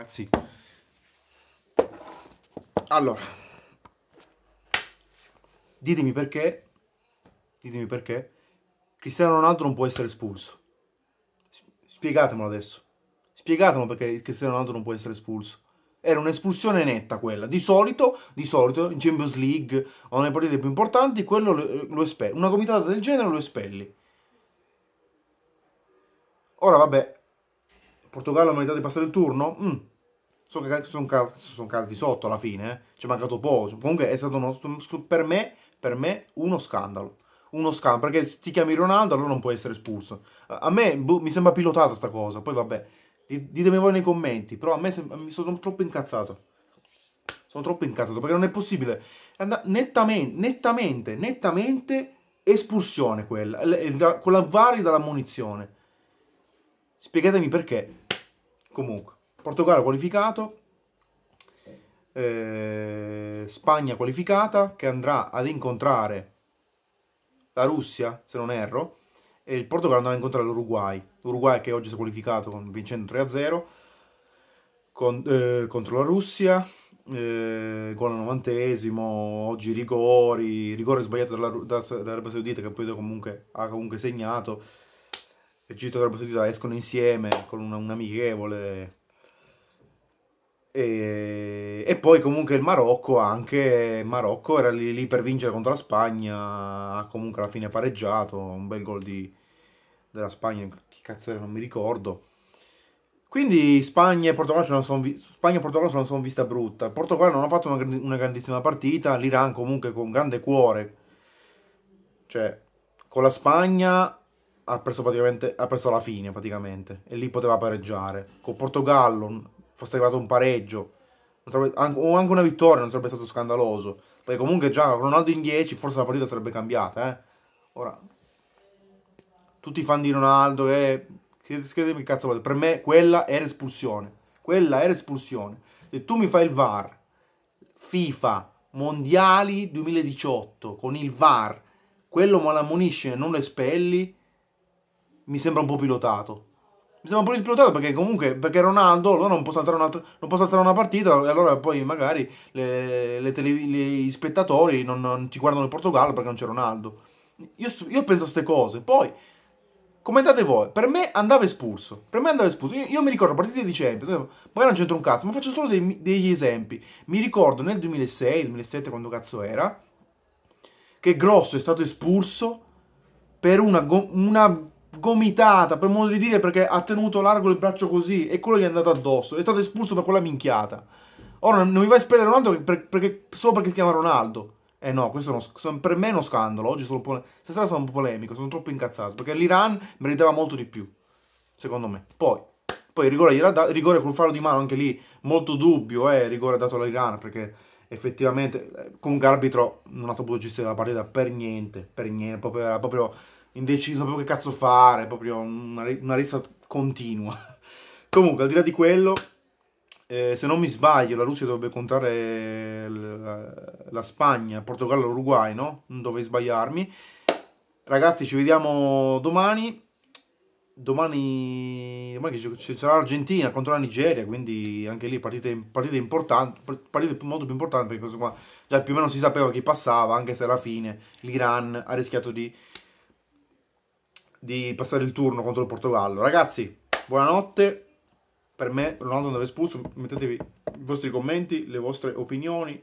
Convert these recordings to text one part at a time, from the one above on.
Ragazzi, allora, ditemi perché, ditemi perché Cristiano Ronaldo non può essere espulso. Spiegatemelo adesso. Spiegatemelo perché Cristiano Ronaldo non può essere espulso. Era un'espulsione netta quella. Di solito, di solito, in Champions League o nelle partite più importanti, quello lo, lo espelli. Una comitata del genere lo espelli. Ora vabbè, Portogallo ha meritato di passare il turno? Mm sono, cal- sono, cal- sono calati sotto alla fine, eh. ci è mancato poco. Cioè, comunque è stato uno, per, me, per me uno scandalo. Uno scandalo, perché se ti chiami Ronaldo allora non puoi essere espulso. A me boh, mi sembra pilotata sta cosa, poi vabbè, ditemi voi nei commenti, però a me sem- mi sono troppo incazzato. Sono troppo incazzato perché non è possibile. and- nettamente, nettamente, nettamente espulsione quella, con la vari dalla Spiegatemi perché. Comunque. Portogallo qualificato, eh, Spagna qualificata che andrà ad incontrare la Russia, se non erro, e il Portogallo andrà ad incontrare l'Uruguay. L'Uruguay che oggi si è qualificato con, vincendo 3-0 con, eh, contro la Russia, eh, gol al novantesimo, oggi rigori, rigore sbagliato dall'Arabia Saudita che poi comunque, ha comunque segnato. Egitto e Arabia Saudita escono insieme con una, un amichevole e, e, poi comunque il Marocco anche Marocco era lì, lì, per vincere contro la Spagna ha comunque alla fine pareggiato un bel gol di, della Spagna chi cazzo era non mi ricordo quindi Spagna e Portogallo sono, Spagna e Portogallo se la sono vista brutta il Portogallo non ha fatto una, una grandissima partita l'Iran comunque con grande cuore cioè con la Spagna ha perso, praticamente, ha perso alla fine praticamente e lì poteva pareggiare con Portogallo fosse arrivato un pareggio sarebbe, o anche una vittoria, non sarebbe stato scandaloso. Perché comunque già Ronaldo in 10, forse la partita sarebbe cambiata. Eh? Ora, tutti i fan di Ronaldo, eh, chiedetemi che cazzo volete, per me quella era espulsione. Quella era espulsione. Se tu mi fai il VAR, FIFA, Mondiali 2018, con il VAR, quello me l'ammonisce e non lo espelli, mi sembra un po' pilotato mi sembra un po' disputato perché comunque perché Ronaldo allora non può saltare, una, non può saltare una partita e allora poi magari le, le tele, gli spettatori non, non, ti guardano il Portogallo perché non c'è Ronaldo. Io, io penso a queste cose. Poi, commentate voi, per me andava espulso. Per me andava espulso. Io, io mi ricordo partite di Champions, magari non c'entro un cazzo, ma faccio solo dei, degli esempi. Mi ricordo nel 2006, 2007 quando cazzo era, che Grosso è stato espulso per una, una gomitata, per modo di dire, perché ha tenuto largo il braccio così e quello gli è andato addosso. È stato espulso per quella minchiata. Ora non mi vai a spiegare Ronaldo per, perché, solo perché si chiama Ronaldo. Eh no, questo uno, per me è uno scandalo. Oggi sono pole- stasera sono un po' polemico, sono troppo incazzato. Perché l'Iran meritava molto di più, secondo me. Poi, poi rigore, rigore col faro di mano, anche lì molto dubbio, eh, rigore dato all'Iran, perché effettivamente eh, comunque l'arbitro non ha saputo gestire la partita per niente, per niente, proprio, proprio indeciso proprio che cazzo fare, proprio una, una resa continua. Comunque, al di là di quello, eh, se non mi sbaglio, la Russia dovrebbe contare la, eh, la Spagna, Portogallo, l'Uruguay, no? Non dovrei sbagliarmi. Ragazzi, ci vediamo domani. Domani, domani ci sarà l'Argentina contro la Nigeria, quindi anche lì partite, partite importanti, partite molto più importanti perché questo qua già più o meno si sapeva chi passava, anche se alla fine l'Iran ha rischiato di di passare il turno contro il Portogallo. Ragazzi, buonanotte. Per me, Ronaldo andava espulso. Mettetevi i vostri commenti, le vostre opinioni,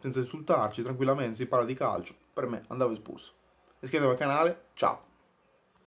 senza insultarci, tranquillamente. Si parla di calcio. Per me, andava espulso. Iscrivetevi al canale. Ciao.